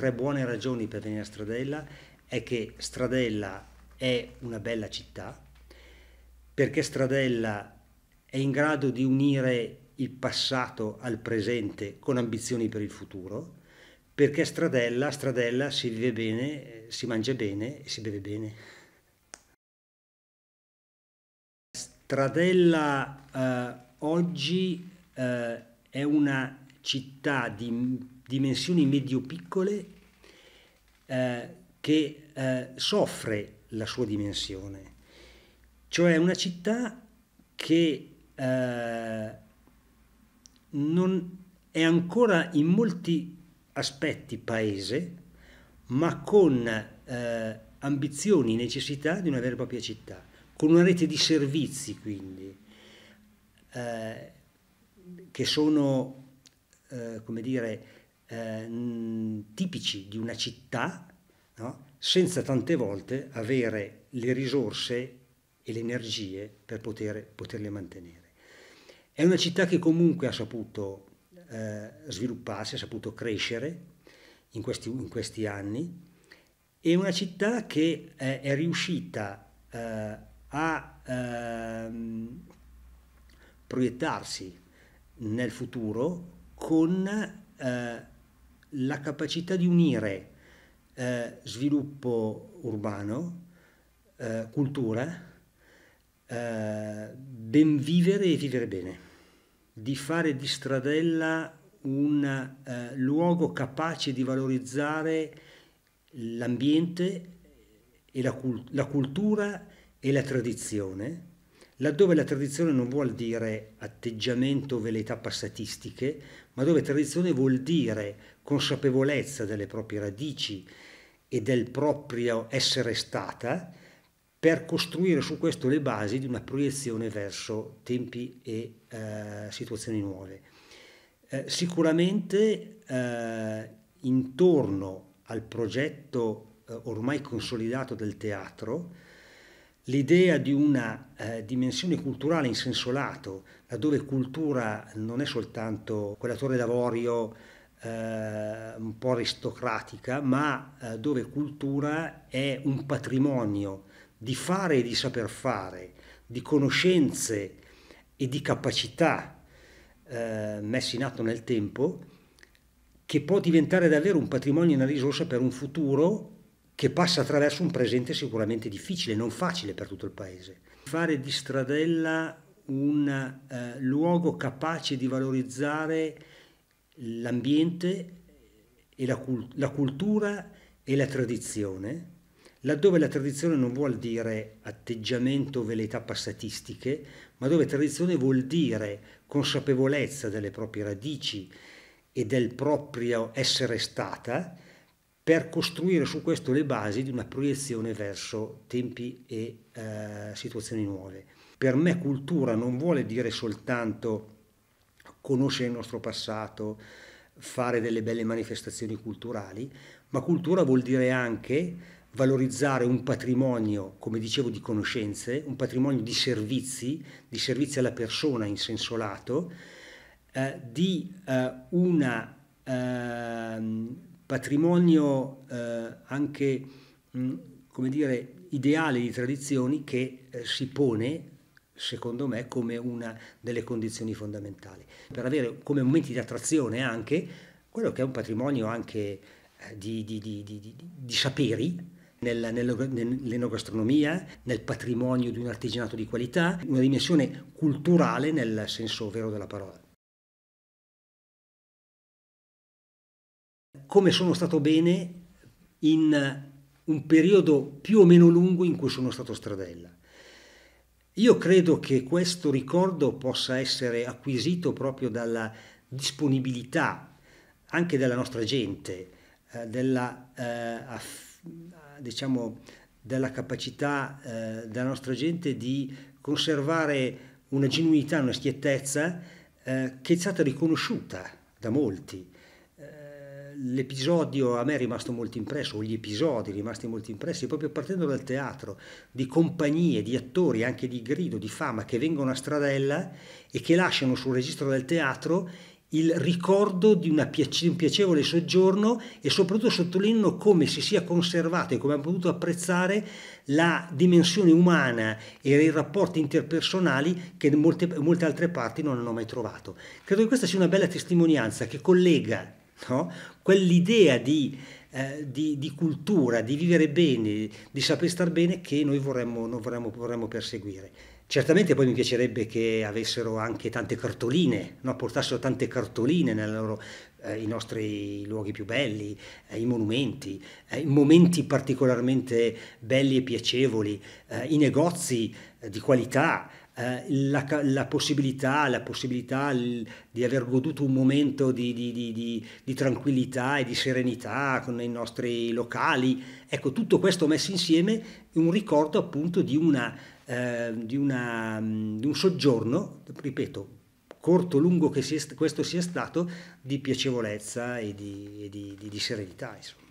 tre buone ragioni per venire a Stradella è che Stradella è una bella città, perché Stradella è in grado di unire il passato al presente con ambizioni per il futuro, perché Stradella, Stradella si vive bene, eh, si mangia bene e si beve bene. Stradella eh, oggi eh, è una città di dimensioni medio-piccole eh, che eh, soffre la sua dimensione, cioè una città che eh, non è ancora in molti aspetti paese, ma con eh, ambizioni, necessità di una vera e propria città, con una rete di servizi quindi, eh, che sono, eh, come dire, Ehm, tipici di una città, no? senza tante volte avere le risorse e le energie per poter, poterle mantenere. È una città che comunque ha saputo eh, svilupparsi, ha saputo crescere in questi, in questi, anni, è una città che eh, è riuscita eh, a ehm, proiettarsi nel futuro con eh, la capacità di unire eh, sviluppo urbano, eh, cultura, eh, ben vivere e vivere bene, di fare di Stradella un eh, luogo capace di valorizzare l'ambiente e la, la cultura e la tradizione laddove la tradizione non vuol dire atteggiamento o velità passatistiche, ma dove tradizione vuol dire consapevolezza delle proprie radici e del proprio essere stata, per costruire su questo le basi di una proiezione verso tempi e eh, situazioni nuove. Eh, sicuramente eh, intorno al progetto eh, ormai consolidato del teatro, l'idea di una eh, dimensione culturale in senso lato, laddove cultura non è soltanto quella torre d'avorio eh, un po' aristocratica, ma eh, dove cultura è un patrimonio di fare e di saper fare, di conoscenze e di capacità eh, messi in atto nel tempo, che può diventare davvero un patrimonio e una risorsa per un futuro che passa attraverso un presente sicuramente difficile, non facile per tutto il paese. Fare di Stradella un eh, luogo capace di valorizzare l'ambiente e la, cult la cultura e la tradizione, laddove la tradizione non vuol dire atteggiamento o veleità passatistiche, ma dove tradizione vuol dire consapevolezza delle proprie radici e del proprio essere stata, per costruire su questo le basi di una proiezione verso tempi e eh, situazioni nuove. Per me cultura non vuole dire soltanto conoscere il nostro passato, fare delle belle manifestazioni culturali, ma cultura vuol dire anche valorizzare un patrimonio, come dicevo, di conoscenze, un patrimonio di servizi, di servizi alla persona in senso lato, eh, di eh, una eh, patrimonio eh, anche mh, come dire, ideale di tradizioni che eh, si pone secondo me come una delle condizioni fondamentali per avere come momenti di attrazione anche quello che è un patrimonio anche eh, di, di, di, di saperi nell'enogastronomia, nel patrimonio di un artigianato di qualità, una dimensione culturale nel senso vero della parola. come sono stato bene in un periodo più o meno lungo in cui sono stato stradella. Io credo che questo ricordo possa essere acquisito proprio dalla disponibilità anche della nostra gente, eh, della, eh, aff, diciamo, della, capacità eh, della nostra gente di conservare una genuinità, una schiettezza eh, che è stata riconosciuta da molti l'episodio a me è rimasto molto impresso, o gli episodi rimasti molto impressi, proprio partendo dal teatro, di compagnie, di attori, anche di grido, di fama, che vengono a stradella e che lasciano sul registro del teatro il ricordo di piace, un piacevole soggiorno e soprattutto sottolineano come si sia conservato e come hanno potuto apprezzare la dimensione umana e i rapporti interpersonali che molte, molte altre parti non hanno mai trovato. Credo che questa sia una bella testimonianza che collega no? quell'idea di, eh, di, di, cultura, di vivere bene, di saper star bene che noi vorremmo, noi vorremmo, vorremmo perseguire. Certamente poi mi piacerebbe che avessero anche tante cartoline, no? portassero tante cartoline nei loro, eh, i nostri luoghi più belli, eh, i monumenti, eh, momenti particolarmente belli e piacevoli, eh, i negozi eh, di qualità, eh, la, la, possibilità, la possibilità l, di aver goduto un momento di, di, di, di, tranquillità e di serenità con i nostri locali. Ecco, tutto questo messo insieme è un ricordo appunto di, una, eh, una, mm, un soggiorno, ripeto, corto o lungo che sia, questo sia stato, di piacevolezza e di, e di serenità. Insomma.